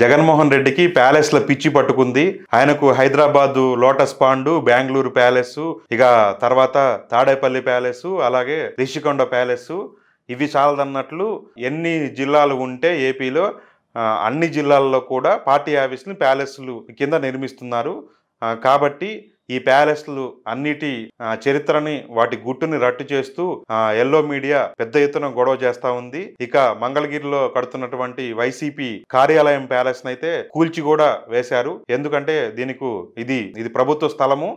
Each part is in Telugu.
జగన్మోహన్ రెడ్డికి ప్యాలెస్ల పిచ్చి పట్టుకుంది ఆయనకు Hyderabad lotus pond Bengaluru palace ఇక తర్వాత తాడేపల్లి ప్యాలెస్ అలాగే రిషికొండ ప్యాలెస్ ఇవి చాలదన్నట్లు ఎన్ని జిల్లాలు ఉంటే ఏపీలో అన్ని జిల్లాల్లో కూడా పార్టీ ఆఫీస్ని ప్యాలెస్లు కింద నిర్మిస్తున్నారు కాబట్టి ఈ ప్యాలెస్లు అన్నిటి చరిత్రని వాటి గుట్టుని రట్టు చేస్తూ ఎల్లో మీడియా పెద్ద ఎత్తున గొడవ చేస్తా ఉంది ఇక మంగళగిరిలో కడుతున్నటువంటి వైసీపీ కార్యాలయం ప్యాలెస్ అయితే కూల్చి కూడా వేశారు ఎందుకంటే దీనికి ఇది ఇది ప్రభుత్వ స్థలము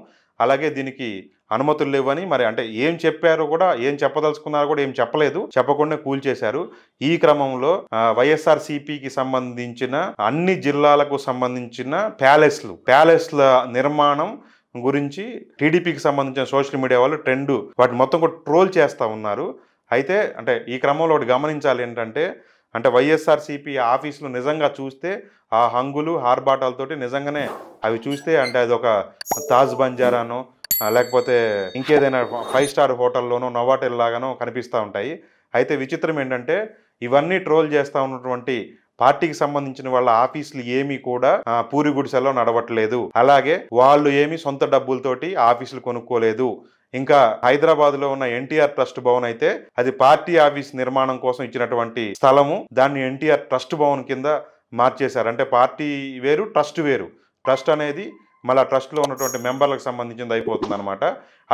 అలాగే దీనికి అనుమతులు లేవని మరి అంటే ఏం చెప్పారో కూడా ఏం చెప్పదలుచుకున్నారో కూడా ఏం చెప్పలేదు చెప్పకుండా కూల్చేశారు ఈ క్రమంలో వైఎస్ఆర్ సిపికి సంబంధించిన అన్ని జిల్లాలకు సంబంధించిన ప్యాలెస్లు ప్యాలెస్ల నిర్మాణం గురించి టీడీపీకి సంబంధించిన సోషల్ మీడియా వాళ్ళు ట్రెండ్ వాటి మొత్తం కూడా ట్రోల్ చేస్తూ ఉన్నారు అయితే అంటే ఈ క్రమంలో ఒకటి గమనించాలి ఏంటంటే అంటే వైఎస్ఆర్సీపీ ఆఫీసులు నిజంగా చూస్తే ఆ హంగులు హార్బాటాలతోటి నిజంగానే అవి చూస్తే అంటే అది ఒక తాజ్ బంజారానో లేకపోతే ఇంకేదైనా ఫైవ్ స్టార్ హోటల్లోనో నోవాటెల్ లాగానో కనిపిస్తూ ఉంటాయి అయితే విచిత్రం ఏంటంటే ఇవన్నీ ట్రోల్ చేస్తూ ఉన్నటువంటి పార్టీకి సంబంధించిన వాళ్ళ ఆఫీసులు ఏమీ కూడా పూరి గుడిసెల్లో నడవట్లేదు అలాగే వాళ్ళు ఏమి సొంత డబ్బులతోటి ఆఫీసులు కొనుక్కోలేదు ఇంకా హైదరాబాద్ లో ఉన్న ఎన్టీఆర్ ట్రస్ట్ భవన్ అయితే అది పార్టీ ఆఫీస్ నిర్మాణం కోసం ఇచ్చినటువంటి స్థలము దాన్ని ఎన్టీఆర్ ట్రస్ట్ భవన్ కింద మార్చేశారు అంటే పార్టీ వేరు ట్రస్ట్ వేరు ట్రస్ట్ అనేది మళ్ళీ ట్రస్ట్లో ఉన్నటువంటి మెంబర్లకు సంబంధించింది అయిపోతుంది అనమాట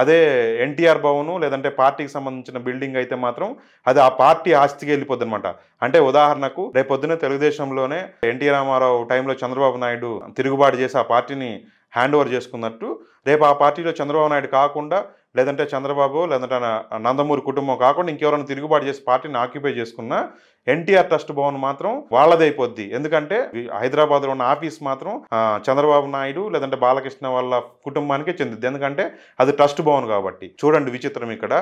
అదే ఎన్టీఆర్ భవను లేదంటే పార్టీకి సంబంధించిన బిల్డింగ్ అయితే మాత్రం అది ఆ పార్టీ ఆస్తికి వెళ్ళిపోద్ది అనమాట అంటే ఉదాహరణకు రేపొద్దున తెలుగుదేశంలోనే ఎన్టీ రామారావు టైంలో చంద్రబాబు నాయుడు తిరుగుబాటు చేసి ఆ పార్టీని హ్యాండ్ ఓవర్ చేసుకున్నట్టు రేపు ఆ పార్టీలో చంద్రబాబు నాయుడు కాకుండా లేదంటే చంద్రబాబు లేదంటే నందమూరి కుటుంబం కాకుండా ఇంకెవరైనా తిరుగుబాటు చేసి పార్టీని ఆక్యుపై చేసుకున్న ఎన్టీఆర్ ట్రస్ట్ భవన్ మాత్రం వాళ్ళదైపోద్ది ఎందుకంటే హైదరాబాద్లో ఉన్న ఆఫీస్ మాత్రం చంద్రబాబు నాయుడు లేదంటే బాలకృష్ణ వాళ్ళ కుటుంబానికే చెందింది ఎందుకంటే అది ట్రస్ట్ భవన్ కాబట్టి చూడండి విచిత్రం ఇక్కడ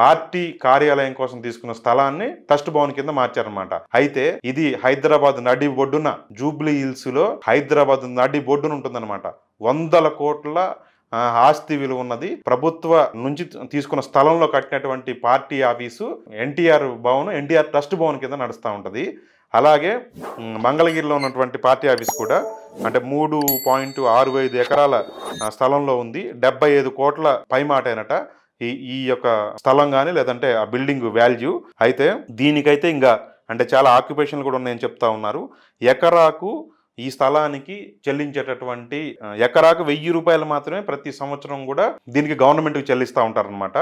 పార్టీ కార్యాలయం కోసం తీసుకున్న స్థలాన్ని ట్రస్ట్ భవన్ కింద మార్చారనమాట అయితే ఇది హైదరాబాద్ నడి ఒడ్డున జూబ్లీ హిల్స్ లో హైదరాబాద్ నడి ఒడ్డున ఉంటుందన్నమాట వందల కోట్ల ఆస్తి విలువ ఉన్నది ప్రభుత్వ నుంచి తీసుకున్న స్థలంలో కట్టినటువంటి party office NTR Bhavan NTR trust Bhavan కింద నడుస్తూ ఉంటుంది అలాగే మంగళగిరిలో ఉన్నటువంటి పార్టీ ఆఫీస్ కూడా అంటే మూడు పాయింట్ ఆరు ఐదు ఎకరాల స్థలంలో ఉంది డెబ్బై ఐదు కోట్ల మాట అయినట ఈ ఈ యొక్క స్థలం కానీ లేదంటే ఆ బిల్డింగ్ వాల్యూ అయితే దీనికైతే ఇంకా అంటే చాలా ఆక్యుపేషన్లు కూడా ఉన్నాయని చెప్తా ఉన్నారు ఎకరాకు ఈ స్థలానికి చెల్లించేటటువంటి ఎకరాకు వెయ్యి రూపాయలు మాత్రమే ప్రతి సంవత్సరం కూడా దీనికి గవర్నమెంట్కి చెల్లిస్తూ ఉంటారనమాట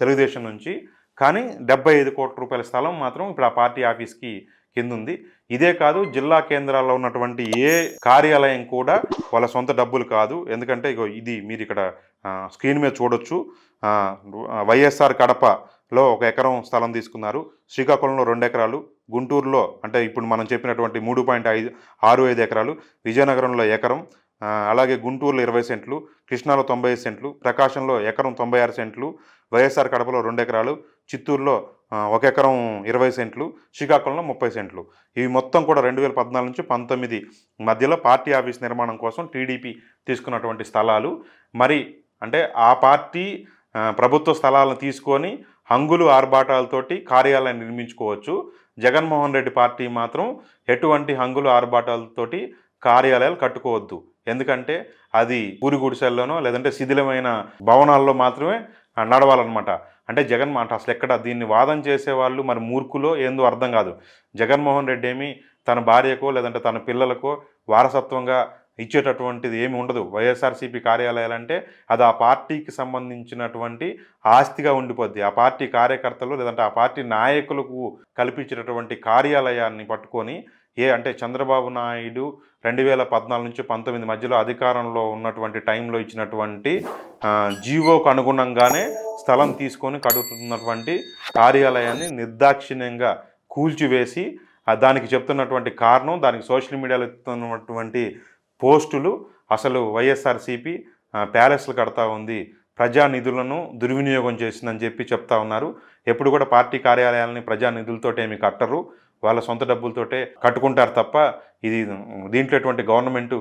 తెలుగుదేశం నుంచి కానీ డెబ్బై ఐదు కోట్ల రూపాయల స్థలం మాత్రం ఇప్పుడు ఆ పార్టీ ఆఫీస్కి కింద ఉంది ఇదే కాదు జిల్లా కేంద్రాల్లో ఉన్నటువంటి ఏ కార్యాలయం కూడా వాళ్ళ సొంత డబ్బులు కాదు ఎందుకంటే ఇగో ఇది మీరు ఇక్కడ స్క్రీన్ మీద చూడొచ్చు వైఎస్ఆర్ కడపలో ఒక ఎకరం స్థలం తీసుకున్నారు శ్రీకాకుళంలో రెండు ఎకరాలు గుంటూరులో అంటే ఇప్పుడు మనం చెప్పినటువంటి మూడు పాయింట్ ఐదు ఆరు ఐదు ఎకరాలు విజయనగరంలో ఎకరం అలాగే గుంటూరులో ఇరవై సెంట్లు కృష్ణాలో తొంభై సెంట్లు ప్రకాశంలో ఎకరం తొంభై ఆరు సెంట్లు వైఎస్ఆర్ కడపలో రెండు ఎకరాలు చిత్తూరులో ఒక ఎకరం ఇరవై సెంట్లు శ్రీకాకుళంలో ముప్పై సెంట్లు ఇవి మొత్తం కూడా రెండు వేల పద్నాలుగు నుంచి పంతొమ్మిది మధ్యలో పార్టీ ఆఫీస్ నిర్మాణం కోసం టీడీపీ తీసుకున్నటువంటి స్థలాలు మరి అంటే ఆ పార్టీ ప్రభుత్వ స్థలాలను తీసుకొని హంగులు ఆర్భాటాలతోటి కార్యాలయం నిర్మించుకోవచ్చు జగన్మోహన్ రెడ్డి పార్టీ మాత్రం ఎటువంటి హంగులు ఆర్భాటాలతోటి కార్యాలయాలు కట్టుకోవద్దు ఎందుకంటే అది ఊరి గుడిసెల్లోనో లేదంటే శిథిలమైన భవనాల్లో మాత్రమే నడవాలన్నమాట అంటే జగన్ మాట అసలు ఎక్కడ దీన్ని వాదం చేసేవాళ్ళు మరి మూర్ఖులో ఏందో అర్థం కాదు జగన్మోహన్ రెడ్డి ఏమి తన భార్యకో లేదంటే తన పిల్లలకో వారసత్వంగా ఇచ్చేటటువంటిది ఏమి ఉండదు వైఎస్ఆర్సీపీ అంటే అది ఆ పార్టీకి సంబంధించినటువంటి ఆస్తిగా ఉండిపోద్ది ఆ పార్టీ కార్యకర్తలు లేదంటే ఆ పార్టీ నాయకులకు కల్పించినటువంటి కార్యాలయాన్ని పట్టుకొని ఏ అంటే చంద్రబాబు నాయుడు రెండు వేల పద్నాలుగు నుంచి పంతొమ్మిది మధ్యలో అధికారంలో ఉన్నటువంటి టైంలో ఇచ్చినటువంటి జీవోకు అనుగుణంగానే స్థలం తీసుకొని కడుగుతున్నటువంటి కార్యాలయాన్ని నిర్దాక్షిణ్యంగా కూల్చివేసి దానికి చెప్తున్నటువంటి కారణం దానికి సోషల్ మీడియాలో ఇస్తున్నటువంటి పోస్టులు అసలు వైఎస్ఆర్సీపీ ప్యాలెస్లు కడతా ఉంది ప్రజానిధులను దుర్వినియోగం చేసిందని చెప్పి చెప్తా ఉన్నారు ఎప్పుడు కూడా పార్టీ కార్యాలయాలని ప్రజానిధులతోటే ఏమి కట్టరు వాళ్ళ సొంత డబ్బులతోటే కట్టుకుంటారు తప్ప ఇది దీంట్లో ఎటువంటి గవర్నమెంట్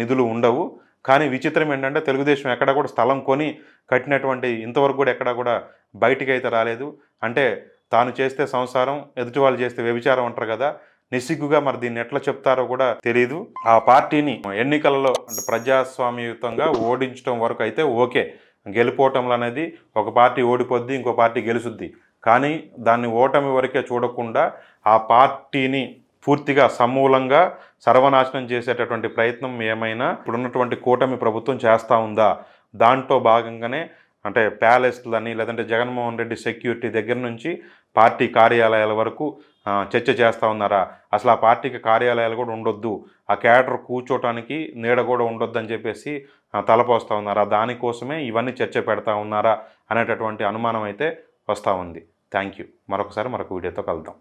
నిధులు ఉండవు కానీ విచిత్రం ఏంటంటే తెలుగుదేశం ఎక్కడ కూడా స్థలం కొని కట్టినటువంటి ఇంతవరకు కూడా ఎక్కడ కూడా బయటికి అయితే రాలేదు అంటే తాను చేస్తే సంసారం ఎదుటి వాళ్ళు చేస్తే వ్యభిచారం అంటారు కదా నిసిగ్గుగా మరి దీన్ని ఎట్లా చెప్తారో కూడా తెలియదు ఆ పార్టీని ఎన్నికలలో అంటే ప్రజాస్వామ్యయుతంగా ఓడించడం వరకు అయితే ఓకే గెలుపోవటంలు అనేది ఒక పార్టీ ఓడిపోద్ది ఇంకో పార్టీ గెలుసుద్ది కానీ దాన్ని ఓటమి వరకే చూడకుండా ఆ పార్టీని పూర్తిగా సమూలంగా సర్వనాశనం చేసేటటువంటి ప్రయత్నం ఏమైనా ఇప్పుడున్నటువంటి కూటమి ప్రభుత్వం చేస్తూ ఉందా దాంట్లో భాగంగానే అంటే ప్యాలెస్లని లేదంటే జగన్మోహన్ రెడ్డి సెక్యూరిటీ దగ్గర నుంచి పార్టీ కార్యాలయాల వరకు చర్చ చేస్తూ ఉన్నారా అసలు ఆ పార్టీకి కార్యాలయాలు కూడా ఉండొద్దు ఆ క్యాడర్ కూర్చోటానికి నీడ కూడా ఉండొద్దు అని చెప్పేసి తలపోస్తూ ఉన్నారా దానికోసమే ఇవన్నీ చర్చ పెడతా ఉన్నారా అనేటటువంటి అనుమానం అయితే వస్తూ ఉంది థ్యాంక్ యూ మరొకసారి మరొక వీడియోతో కలుద్దాం